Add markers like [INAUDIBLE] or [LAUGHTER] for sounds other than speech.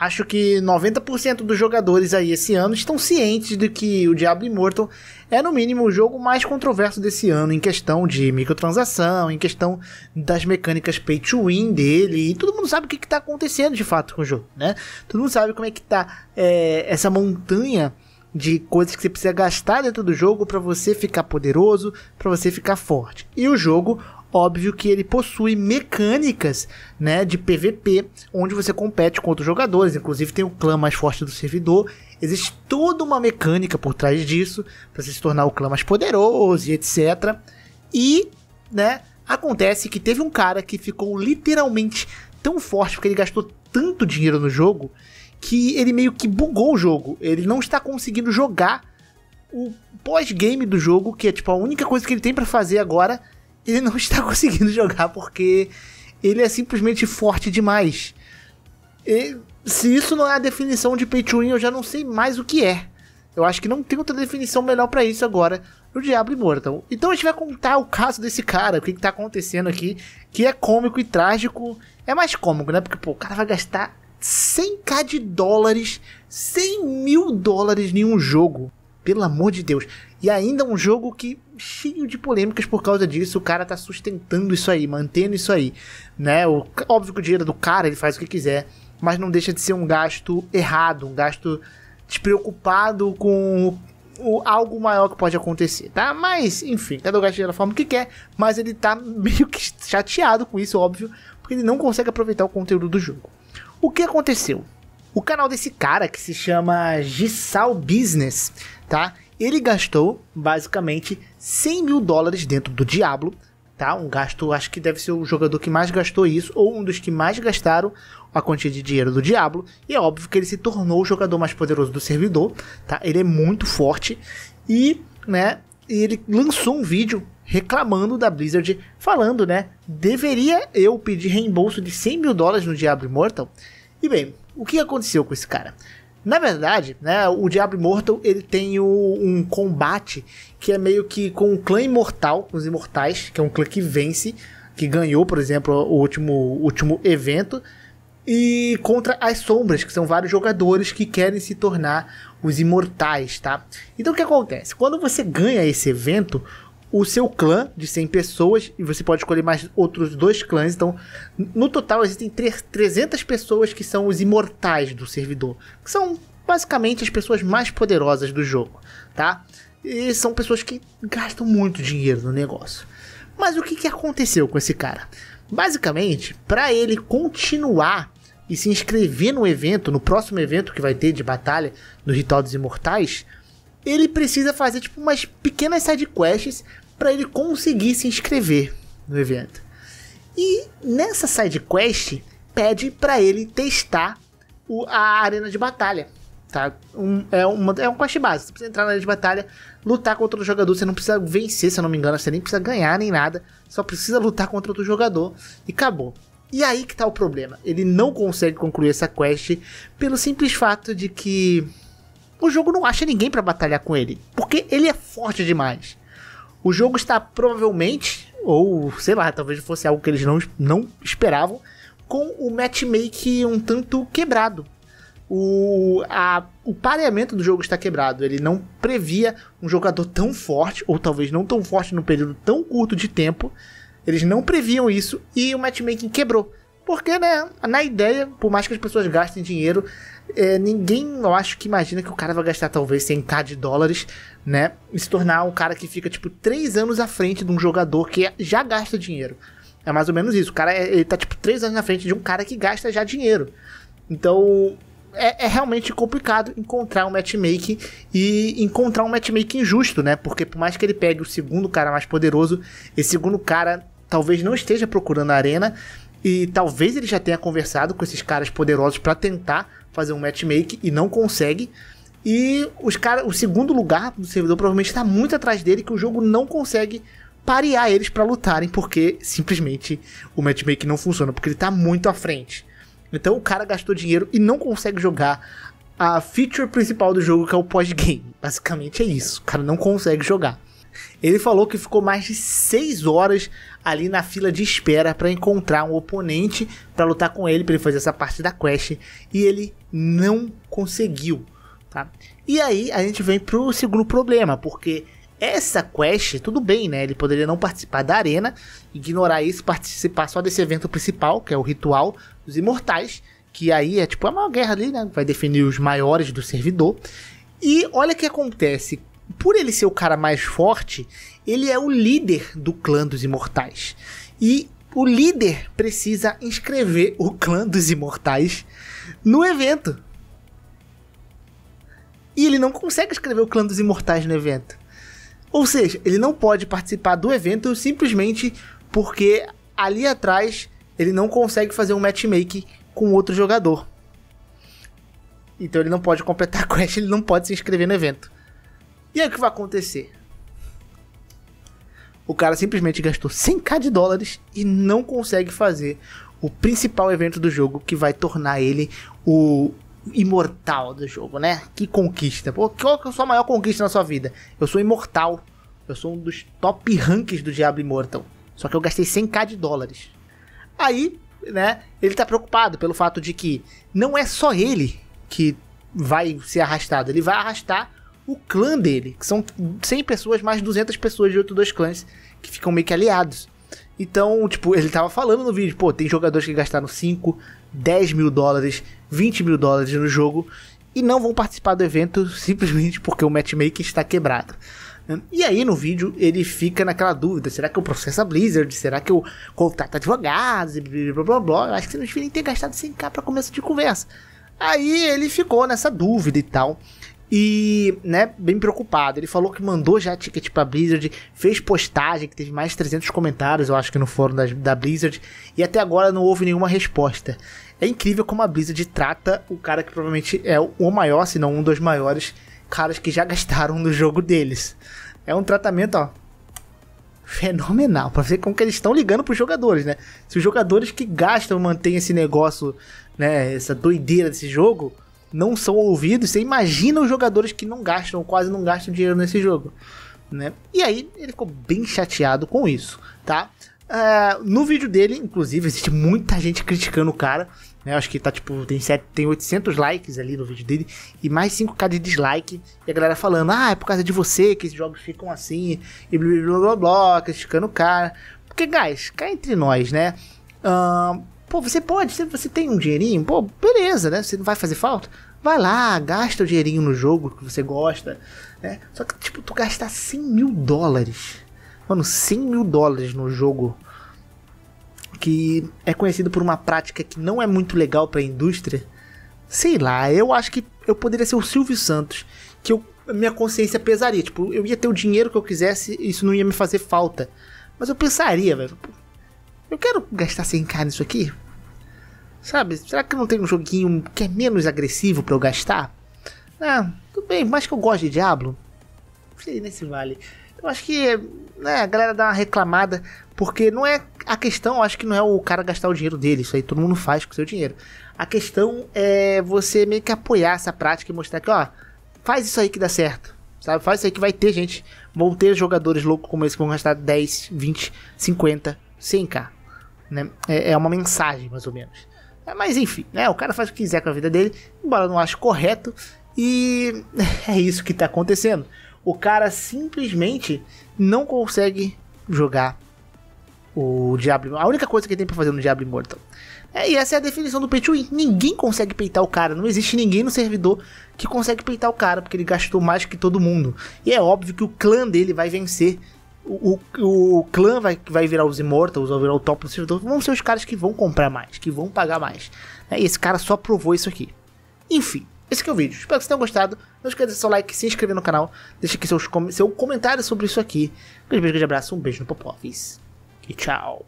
Acho que 90% dos jogadores aí esse ano estão cientes de que o Diablo Immortal é no mínimo o jogo mais controverso desse ano em questão de microtransação, em questão das mecânicas pay to win dele, e todo mundo sabe o que está acontecendo de fato com o jogo, né? Todo mundo sabe como é que está é, essa montanha de coisas que você precisa gastar dentro do jogo para você ficar poderoso, para você ficar forte. E o jogo, óbvio que ele possui mecânicas, né, de PVP, onde você compete com outros jogadores, inclusive tem o clã mais forte do servidor. Existe toda uma mecânica por trás disso para se tornar o clã mais poderoso e etc. E, né, acontece que teve um cara que ficou literalmente tão forte porque ele gastou tanto dinheiro no jogo que ele meio que bugou o jogo. Ele não está conseguindo jogar o pós-game do jogo, que é tipo a única coisa que ele tem para fazer agora ele não está [LAUGHS] conseguindo jogar porque ele é simplesmente forte demais. E se isso não é a definição de pay to win, eu já não sei mais o que é. Eu acho que não tem outra definição melhor para isso agora no Diablo Immortal. Então a gente vai contar o caso desse cara, o que, que tá acontecendo aqui, que é cômico e trágico. É mais cômico, né? Porque pô, o cara vai gastar 100k de dólares, 100 mil dólares em um jogo pelo amor de Deus. E ainda um jogo que cheio de polêmicas por causa disso, o cara tá sustentando isso aí, mantendo isso aí, né? O, óbvio que o dinheiro é do cara, ele faz o que quiser, mas não deixa de ser um gasto errado, um gasto despreocupado com o, algo maior que pode acontecer, tá? Mas, enfim, cada um gasta da forma que quer, mas ele tá [LAUGHS] meio que chateado com isso, óbvio, porque ele não consegue aproveitar o conteúdo do jogo. O que aconteceu? O canal desse cara, que se chama Gissal Business, tá? Ele gastou basicamente 100 mil dólares dentro do Diablo, tá? Um gasto, acho que deve ser o jogador que mais gastou isso, ou um dos que mais gastaram a quantia de dinheiro do Diablo. E é óbvio que ele se tornou o jogador mais poderoso do servidor, tá? Ele é muito forte e, né? Ele lançou um vídeo reclamando da Blizzard, falando, né? Deveria eu pedir reembolso de 100 mil dólares no Diablo Immortal? E bem, o que aconteceu com esse cara? Na verdade, né, o Diablo Imortal ele tem o, um combate que é meio que com o clã imortal, com os imortais, que é um clã que vence, que ganhou, por exemplo, o último, último evento, e contra as sombras, que são vários jogadores que querem se tornar os imortais, tá? Então o que acontece? Quando você ganha esse evento, o seu clã de 100 pessoas e você pode escolher mais outros dois clãs. Então, no total, existem 300 pessoas que são os imortais do servidor, que são basicamente as pessoas mais poderosas do jogo, tá? E são pessoas que gastam muito dinheiro no negócio. Mas o que, que aconteceu com esse cara? Basicamente, para ele continuar e se inscrever no evento, no próximo evento que vai ter de batalha no Ritual dos Imortais, ele precisa fazer tipo umas pequenas side quests para ele conseguir se inscrever no evento. E nessa side quest pede para ele testar o, a arena de batalha. Tá? Um, é, uma, é um quest base Você precisa entrar na arena de batalha, lutar contra outro jogador. Você não precisa vencer, se eu não me engano. Você nem precisa ganhar nem nada. Só precisa lutar contra outro jogador. E acabou. E aí que tá o problema. Ele não consegue concluir essa quest pelo simples fato de que o jogo não acha ninguém para batalhar com ele. Porque ele é forte demais. O jogo está provavelmente, ou sei lá, talvez fosse algo que eles não, não esperavam, com o matchmaking um tanto quebrado. O, a, o pareamento do jogo está quebrado. Ele não previa um jogador tão forte, ou talvez não tão forte num período tão curto de tempo. Eles não previam isso e o matchmaking quebrou. Porque, né, na ideia, por mais que as pessoas gastem dinheiro, é, ninguém, eu acho que imagina que o cara vai gastar talvez 100k de dólares, né? E se tornar um cara que fica, tipo, 3 anos à frente de um jogador que já gasta dinheiro. É mais ou menos isso. O cara, é, ele tá, tipo, 3 anos na frente de um cara que gasta já dinheiro. Então, é, é, realmente complicado encontrar um matchmaking e encontrar um matchmaking justo, né? Porque por mais que ele pegue o segundo cara mais poderoso, esse segundo cara talvez não esteja procurando a arena e talvez ele já tenha conversado com esses caras poderosos para tentar fazer um matchmake e não consegue. E os cara, o segundo lugar do servidor provavelmente está muito atrás dele que o jogo não consegue parear eles para lutarem porque simplesmente o matchmaking não funciona porque ele está muito à frente. Então o cara gastou dinheiro e não consegue jogar a feature principal do jogo que é o pós-game. Basicamente é isso. O cara não consegue jogar. Ele falou que ficou mais de 6 horas ali na fila de espera para encontrar um oponente para lutar com ele, para ele fazer essa parte da quest, e ele não conseguiu, tá? E aí a gente vem pro segundo problema, porque essa quest, tudo bem, né? Ele poderia não participar da arena, ignorar isso, participar só desse evento principal, que é o ritual dos imortais, que aí é tipo é uma guerra ali, né? Vai definir os maiores do servidor. E olha o que acontece por ele ser o cara mais forte, ele é o líder do clã dos imortais. E o líder precisa inscrever o clã dos imortais no evento. E ele não consegue escrever o clã dos imortais no evento. Ou seja, ele não pode participar do evento simplesmente porque ali atrás ele não consegue fazer um matchmake com outro jogador. Então ele não pode completar a quest, ele não pode se inscrever no evento. E aí o que vai acontecer? O cara simplesmente gastou 100k de dólares e não consegue fazer o principal evento do jogo que vai tornar ele o imortal do jogo, né? Que conquista. Pô, qual que é a sua maior conquista na sua vida? Eu sou imortal. Eu sou um dos top ranks do Diablo Immortal. Só que eu gastei 100k de dólares. Aí, né, ele tá preocupado pelo fato de que não é só ele que vai ser arrastado. Ele vai arrastar o clã dele, que são 100 pessoas, mais 200 pessoas de outros dois clãs, que ficam meio que aliados. Então, tipo, ele tava falando no vídeo, pô, tem jogadores que gastaram 5, 10 mil dólares, 20 mil dólares no jogo e não vão participar do evento [LAUGHS] simplesmente porque o matchmaking está quebrado. E aí no vídeo ele fica naquela dúvida: será que eu processo a Blizzard? Será que eu contrato advogados? Blá blá blá. Eu acho que você não deveria ter gastado 100k para começo de conversa. Aí ele ficou nessa dúvida e tal. E, né, bem preocupado. Ele falou que mandou já ticket pra Blizzard, fez postagem, que teve mais de 300 comentários, eu acho que no fórum da, da Blizzard, e até agora não houve nenhuma resposta. É incrível como a Blizzard trata o cara que provavelmente é o maior, se não um dos maiores caras que já [LAUGHS] gastaram no jogo deles. É um tratamento, ó, fenomenal para ver como que eles estão ligando para os jogadores, né? Se os jogadores que gastam mantêm esse negócio, né, essa doideira desse jogo, não são ouvidos. Você imagina os jogadores que não gastam, quase não gastam dinheiro nesse jogo. Né? E aí ele ficou bem chateado com isso, tá? Uh, no vídeo dele, inclusive, existe muita gente criticando o cara. Né? Acho que tá tipo, tem, sete, tem 800 likes ali no vídeo dele e mais 5k de dislike. E a galera falando: Ah, é por causa de você que esses jogos ficam assim e blá blá blá, blá criticando o cara. Porque, guys, cá entre nós, né? Uh, Pô, você pode, você, você tem um dinheirinho? Pô, beleza, né? Você não vai fazer falta? Vai lá, gasta o dinheirinho no jogo que você gosta, né? Só que, tipo, tu gastar 100 mil dólares. Mano, 100 mil dólares no jogo que é conhecido por uma prática que não é muito legal para a indústria. Sei lá, eu acho que eu poderia ser o Silvio Santos, que eu, minha consciência pesaria. Tipo, eu ia ter o dinheiro que eu quisesse, isso não ia me fazer falta. Mas eu pensaria, velho, eu quero gastar 100k nisso aqui? Sabe? Será que não tem um joguinho que é menos agressivo para eu gastar? Ah, tudo bem, mais que eu gosto de Diablo. Sei nem se vale. Eu acho que né, a galera dá uma reclamada, porque não é a questão, eu acho que não é o cara gastar o dinheiro dele, isso aí todo mundo faz com o seu dinheiro. A questão é você meio que apoiar essa prática e mostrar que, ó, faz isso aí que dá certo. Sabe? Faz isso aí que vai ter gente, vão ter jogadores loucos como esse que vão gastar 10, 20, 50, 100k. Né? É, é uma mensagem, mais ou menos. É, mas enfim, né? O cara faz o que quiser com a vida dele, embora eu não ache correto. E [LAUGHS] é isso que tá acontecendo. O cara simplesmente não consegue jogar o Diablo. A única coisa que ele tem pra fazer no Diablo Immortal. É, e essa é a definição do pay to win. Ninguém consegue peitar o cara. Não existe ninguém no servidor que consegue peitar o cara, porque ele gastou mais que todo mundo. E é óbvio que o clã dele vai vencer o, o, o, clã vai, vai virar os Immortals, ou virar o top do servidor. Vão ser os caras que vão comprar mais, que vão pagar mais. Né? E esse cara só provou isso aqui. Enfim, esse é o vídeo. Espero que vocês tenham gostado. Não esqueça de deixar seu like, se inscrever no canal. Deixa aqui seus, seu comentário sobre isso aqui. Um grande beijo, grande abraço, um beijo no Popovs. E tchau.